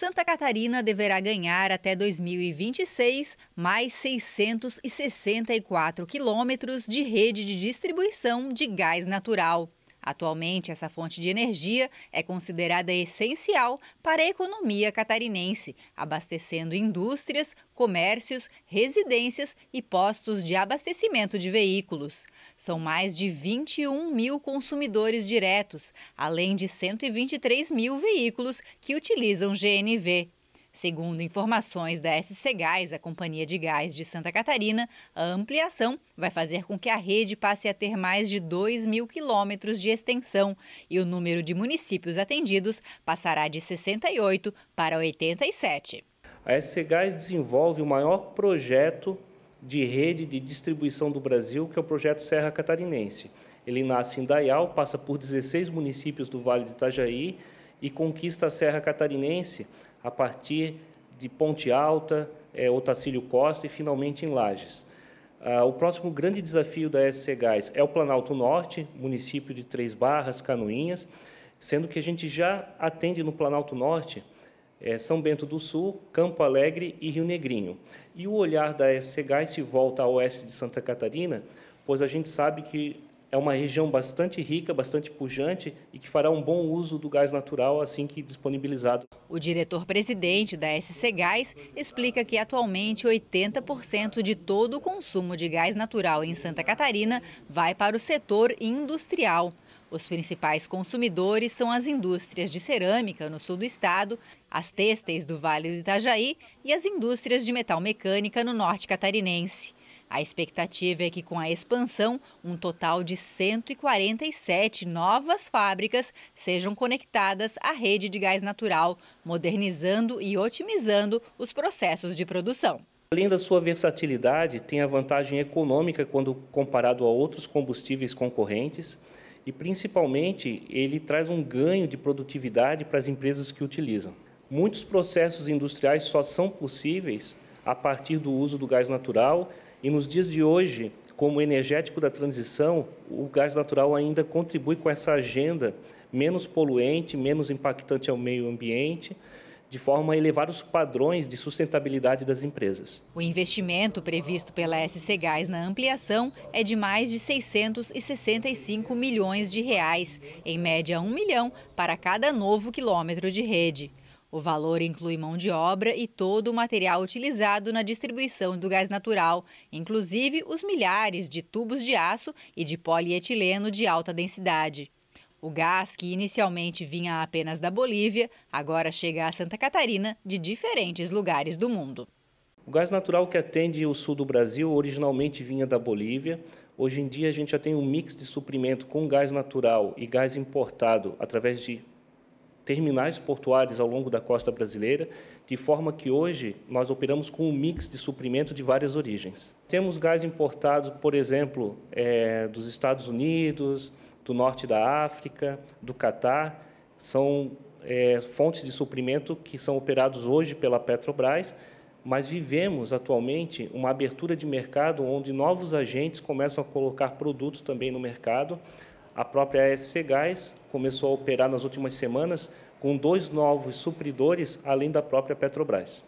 Santa Catarina deverá ganhar até 2026 mais 664 quilômetros de rede de distribuição de gás natural. Atualmente, essa fonte de energia é considerada essencial para a economia catarinense, abastecendo indústrias, comércios, residências e postos de abastecimento de veículos. São mais de 21 mil consumidores diretos, além de 123 mil veículos que utilizam GNV. Segundo informações da SC Gás, a Companhia de Gás de Santa Catarina, a ampliação vai fazer com que a rede passe a ter mais de 2 mil quilômetros de extensão e o número de municípios atendidos passará de 68 para 87. A SC Gás desenvolve o maior projeto de rede de distribuição do Brasil, que é o projeto Serra Catarinense. Ele nasce em Daial, passa por 16 municípios do Vale do Itajaí e conquista a Serra Catarinense a partir de Ponte Alta, é, Otacílio Costa e finalmente em Lages. Ah, o próximo grande desafio da SC Gás é o Planalto Norte, município de Três Barras, Canoinhas, sendo que a gente já atende no Planalto Norte é, São Bento do Sul, Campo Alegre e Rio Negrinho. E o olhar da SC Gás se volta ao oeste de Santa Catarina, pois a gente sabe que é uma região bastante rica, bastante pujante e que fará um bom uso do gás natural assim que disponibilizado. O diretor-presidente da SC Gás explica que atualmente 80% de todo o consumo de gás natural em Santa Catarina vai para o setor industrial. Os principais consumidores são as indústrias de cerâmica no sul do estado, as têxteis do Vale do Itajaí e as indústrias de metal mecânica no norte catarinense. A expectativa é que, com a expansão, um total de 147 novas fábricas sejam conectadas à rede de gás natural, modernizando e otimizando os processos de produção. Além da sua versatilidade, tem a vantagem econômica quando comparado a outros combustíveis concorrentes e, principalmente, ele traz um ganho de produtividade para as empresas que utilizam. Muitos processos industriais só são possíveis a partir do uso do gás natural e nos dias de hoje, como energético da transição, o gás natural ainda contribui com essa agenda menos poluente, menos impactante ao meio ambiente, de forma a elevar os padrões de sustentabilidade das empresas. O investimento previsto pela SC Gás na ampliação é de mais de 665 milhões de reais, em média um milhão para cada novo quilômetro de rede. O valor inclui mão de obra e todo o material utilizado na distribuição do gás natural, inclusive os milhares de tubos de aço e de polietileno de alta densidade. O gás, que inicialmente vinha apenas da Bolívia, agora chega a Santa Catarina de diferentes lugares do mundo. O gás natural que atende o sul do Brasil originalmente vinha da Bolívia. Hoje em dia a gente já tem um mix de suprimento com gás natural e gás importado através de terminais portuários ao longo da costa brasileira, de forma que hoje nós operamos com um mix de suprimento de várias origens. Temos gás importado, por exemplo, é, dos Estados Unidos, do norte da África, do Catar, são é, fontes de suprimento que são operados hoje pela Petrobras, mas vivemos atualmente uma abertura de mercado onde novos agentes começam a colocar produto também no mercado, a própria ASC Gás começou a operar nas últimas semanas com dois novos supridores, além da própria Petrobras.